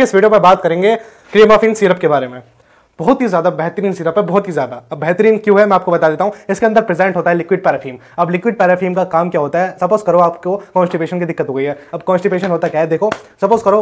के इस वीडियो पर बात करेंगे क्रीम ऑफ इन सिरप के बारे में बहुत ही ज्यादा बेहतरीन सिरप है बहुत ही ज्यादा अब बेहतरीन क्यों है मैं आपको बता देता हूँ इसके अंदर प्रेजेंट होता है लिक्विड पैराफीम अब लिक्विड पैराफीम का काम क्या होता है सपोज करो आपको कॉन्स्टिपेशन की दिक्कत हो गई है अब कॉन्स्टिपेशन होता क्या है देखो सपोज करो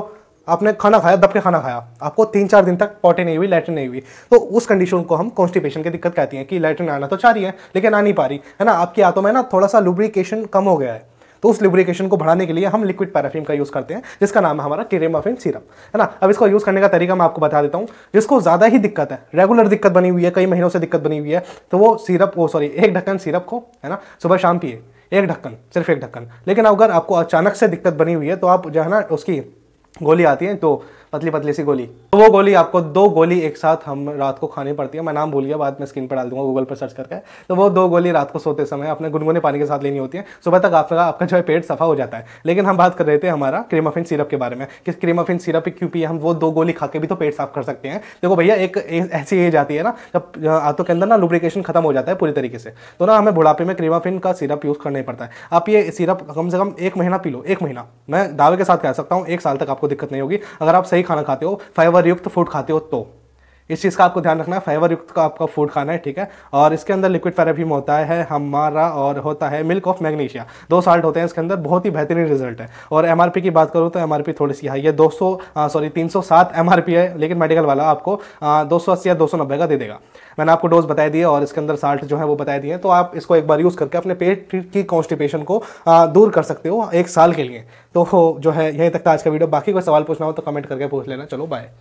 आपने खाना खाया दब के खाना खाया आपको तीन चार दिन तक पॉटे नहीं हुई लेटरिन नहीं हुई तो उस कंडीशन को हम कॉन्स्टिपेशन की दिक्कत कहती हैं कि लेटरिन आना तो चाह रही है लेकिन आ नहीं पा रही है ना आपकी आंतों में ना थोड़ा सा लुब्रिकेशन कम हो गया है तो उस लिब्रिकेशन को बढ़ाने के लिए हम लिक्विड पैराफिन का यूज़ करते हैं जिसका नाम है हमारा टेरेमाफिन सीरम है ना अब इसको यूज़ करने का तरीका मैं आपको बता देता हूँ जिसको ज़्यादा ही दिक्कत है रेगुलर दिक्कत बनी हुई है कई महीनों से दिक्कत बनी हुई है तो वो सीरप वो सॉरी एक ढक्कन सीरप को है ना सुबह शाम पिए एक ढक्कन सिर्फ एक ढक्कन लेकिन अगर आपको अचानक से दिक्कत बनी हुई है तो आप जो है ना उसकी गोली आती है तो पतली पतली सी गोली तो वो गोली आपको दो गोली एक साथ हम रात को खानी पड़ती है मैं नाम भूल गया बाद में स्क्रीन पर डाल दूंगा गूगल पर सर्च करके तो वो दो गोली रात को सोते समय अपने गुनगुने पानी के साथ लेनी होती है सुबह तक आपका आपका जो है पेट सफा हो जाता है लेकिन हम बात कर रहे थे हमारा क्रीमाफिन सिरप के बारे में कि क्रीमाफिन सिरप क्यों पिए हम वो दो गोली खा के भी तो पेट साफ कर सकते हैं देखो भैया एक ऐसी एज आती है ना जब आंतों के अंदर ना लुब्रिकेशन खत्म हो जाता है पूरी तरीके से तो ना हमें बुढ़ापे में क्रीमाफिन का सिरप यूज़ करना ही पड़ता है आप ये सिरप कम से कम एक महीना पी लो एक महीना मैं दावे के साथ कह सकता हूँ एक साल तक आपको दिक्कत नहीं होगी अगर आप सही सही खाना खाते हो फाइबर युक्त फूड खाते हो तो इस चीज़ का आपको ध्यान रखना है फाइबर युक्त का आपका फूड खाना है ठीक है और इसके अंदर लिक्विड में होता है हमारा और होता है मिल्क ऑफ मैग्नीशिया दो साल्ट होते हैं इसके अंदर बहुत ही बेहतरीन रिजल्ट है और एम की बात करूँ तो एम थोड़ी सी हाई है दो सॉरी तीन सौ है लेकिन मेडिकल वाला आपको दो या दो का दे देगा मैंने आपको डोज बताई दी और इसके अंदर साल्ट जो है वो बताए दिए तो आप इसको एक बार यूज़ करके अपने पेट की कॉन्स्टिपेशन को दूर कर सकते हो एक साल के लिए तो जो है यहीं तक था आज का वीडियो बाकी कोई सवाल पूछना हो तो कमेंट करके पूछ लेना चलो बाय